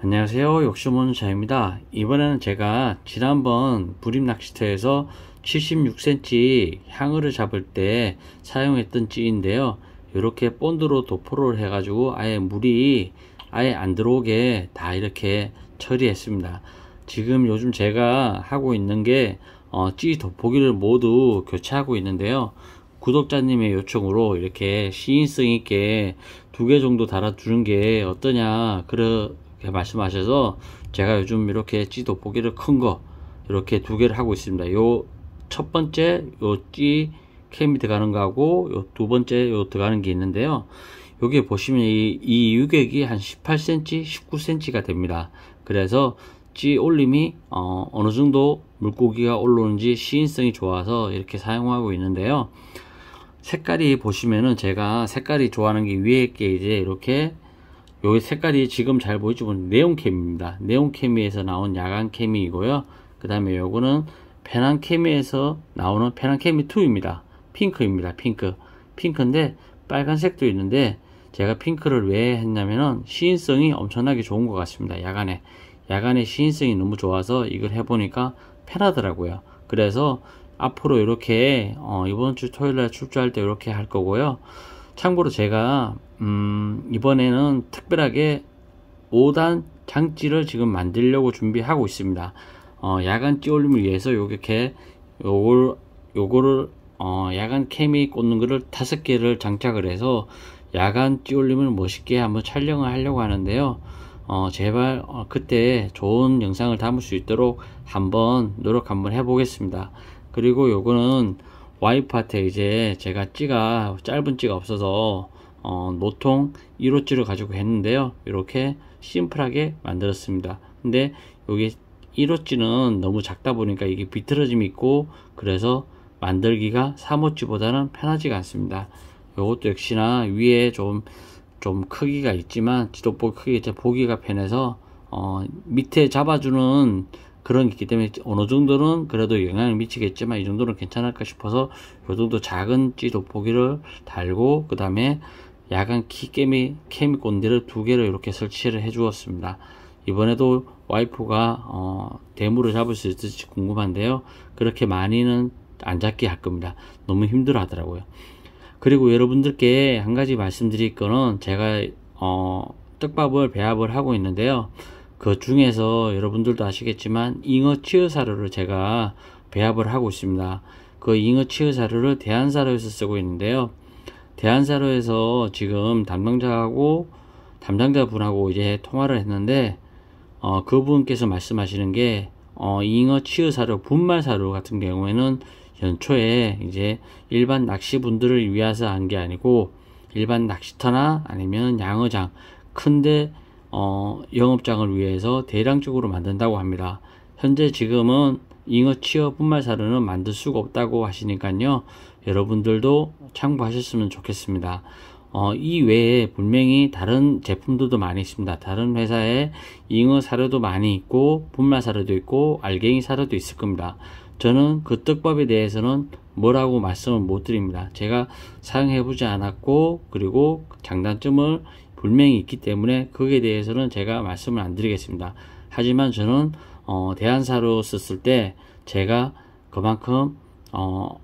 안녕하세요 욕심원 자입니다 이번에는 제가 지난번 불임낚시터에서 76cm 향어를 잡을 때 사용했던 찌인데요 이렇게 본드로 도포를 해 가지고 아예 물이 아예 안 들어오게 다 이렇게 처리했습니다 지금 요즘 제가 하고 있는 게찌 어, 도포기를 모두 교체하고 있는데요 구독자님의 요청으로 이렇게 시인성 있게 두 개 정도 달아주는 게 어떠냐 그러, 이렇게 말씀하셔서 제가 요즘 이렇게 찌도보기를 큰 거 이렇게 두 개를 하고 있습니다 요 첫 번째 요 찌 캠이 들어가는 거하고 요 두 번째 요 들어가는 게 있는데요 여기 보시면 이, 이 유격이 한 18cm 19cm가 됩니다 그래서 찌 올림이 어, 어느 정도 물고기가 올라오는지 시인성이 좋아서 이렇게 사용하고 있는데요 색깔이 보시면은 제가 색깔이 좋아하는 게 위에 게 이제 이렇게 여기 색깔이 지금 잘 보이지 보 네온 캠입니다 네온 캠미에서 나온 야간 캠미이고요그 다음에 요거는 페난 캠미에서 나오는 페난 캠이 2입니다. 핑크입니다. 핑크. 핑크인데 빨간색도 있는데 제가 핑크를 왜 했냐면은 시인성이 엄청나게 좋은 것 같습니다. 야간에. 야간에 시인성이 너무 좋아서 이걸 해보니까 편하더라고요. 그래서 앞으로 이렇게 어 이번 주 토요일 날 출조할 때 이렇게 할 거고요. 참고로 제가 음, 이번에는 특별하게 5단 장치를 지금 만들려고 준비하고 있습니다. 어, 야간 찌올림을 위해서 요렇게 요걸 요거를 어, 야간 캠이 꽂는 거를 다섯 개를 장착을 해서 야간 찌올림을 멋있게 한번 촬영을 하려고 하는데요. 어, 제발 어, 그때 좋은 영상을 담을 수 있도록 한번 노력 한번 해보겠습니다. 그리고 요거는 와이프한테 이제 제가 찌가 짧은 찌가 없어서 어, 노통 1호치를 가지고 했는데요 이렇게 심플하게 만들었습니다 근데 여기 1호치는 너무 작다 보니까 이게 비틀어짐이 있고 그래서 만들기가 3호치보다는 편하지가 않습니다 이것도 역시나 위에 좀 좀 크기가 있지만 지도폭 크기 보기가 편해서 어, 밑에 잡아주는 그런 게 있기 때문에 어느 정도는 그래도 영향을 미치겠지만 이 정도는 괜찮을까 싶어서 이 정도 작은 지도포기를 달고 그 다음에 야간 키깨미 케미 꼰대를 두 개를 이렇게 설치를 해 주었습니다. 이번에도 와이프가 어, 대물을 잡을 수 있을지 궁금한데요. 그렇게 많이는 안 잡게 할 겁니다. 너무 힘들어 하더라고요. 그리고 여러분들께 한 가지 말씀드릴 거는 제가 어, 떡밥을 배합을 하고 있는데요. 그 중에서 여러분들도 아시겠지만 잉어 치어 사료를 제가 배합을 하고 있습니다. 그 잉어 치어 사료를 대한사료에서 쓰고 있는데요. 대한사로에서 지금 담당자하고 담당자분하고 이제 통화를 했는데 어, 그분께서 말씀하시는 게 어, 잉어 치유사료 분말사료 같은 경우에는 연초에 이제 일반 낚시분들을 위해서 한 게 아니고 일반 낚시터나 아니면 양어장 큰데 어, 영업장을 위해서 대량적으로 만든다고 합니다. 현재 지금은 잉어 치어 분말사료는 만들 수가 없다고 하시니까요. 여러분들도 참고하셨으면 좋겠습니다. 어, 이 외에 분명히 다른 제품들도 많이 있습니다. 다른 회사에 잉어 사료도 많이 있고 분말 사료도 있고 알갱이 사료도 있을 겁니다. 저는 그 떡밥에 대해서는 뭐라고 말씀을 못 드립니다. 제가 사용해 보지 않았고 그리고 장단점을 분명히 있기 때문에 거기에 대해서는 제가 말씀을 안 드리겠습니다. 하지만 저는 어, 대한사료 썼을 때 제가 그만큼 어,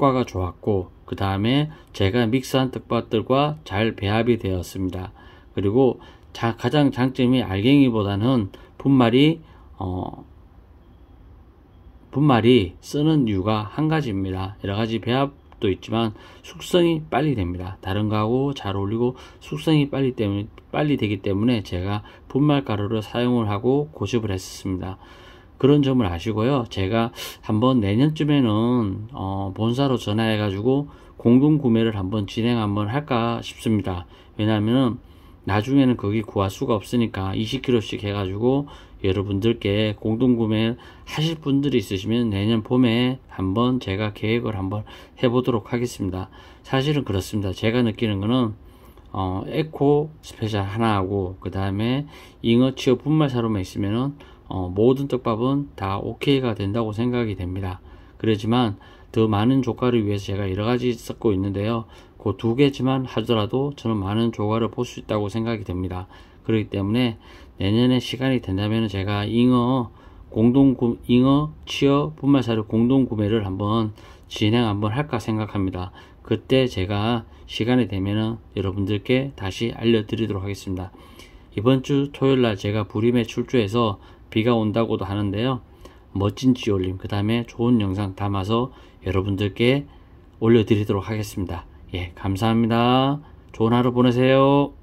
효과가 좋았고 그 다음에 제가 믹스한 떡밥들과 잘 배합이 되었습니다. 그리고 자, 가장 장점이 알갱이보다는 분말이 어, 분말이 쓰는 이유가 한 가지입니다. 여러 가지 배합도 있지만 숙성이 빨리 됩니다. 다른 거하고 잘 어울리고 숙성이 빨리 때문에 빨리 되기 때문에 제가 분말 가루를 사용을 하고 고집을 했었습니다. 그런 점을 아시고요. 제가 한번 내년쯤에는 어, 본사로 전화해 가지고 공동 구매를 한번 진행 한번 할까 싶습니다. 왜냐하면 나중에는 거기 구할 수가 없으니까 20kg씩 해가지고 여러분들께 공동구매 하실 분들이 있으시면 내년 봄에 한번 제가 계획을 한번 해보도록 하겠습니다. 사실은 그렇습니다. 제가 느끼는 거는 어, 에코 스페셜 하나하고 그 다음에 잉어 치어 분말사료만 있으면은 어, 모든 떡밥은 다 오케이가 된다고 생각이 됩니다. 그러지만 더 많은 조과를 위해서 제가 여러가지 섞고 있는데요. 그 두 개지만 하더라도 저는 많은 조과를 볼 수 있다고 생각이 됩니다. 그렇기 때문에 내년에 시간이 된다면 제가 잉어 공동 구, 잉어 치어 분말사료 공동 구매를 한번 진행 한번 할까 생각합니다. 그때 제가 시간이 되면은 여러분들께 다시 알려드리도록 하겠습니다. 이번 주 토요일 날 제가 불임에 출주해서 비가 온다고도 하는데요. 멋진 지올림 그 다음에 좋은 영상 담아서 여러분들께 올려드리도록 하겠습니다. 예, 감사합니다. 좋은 하루 보내세요.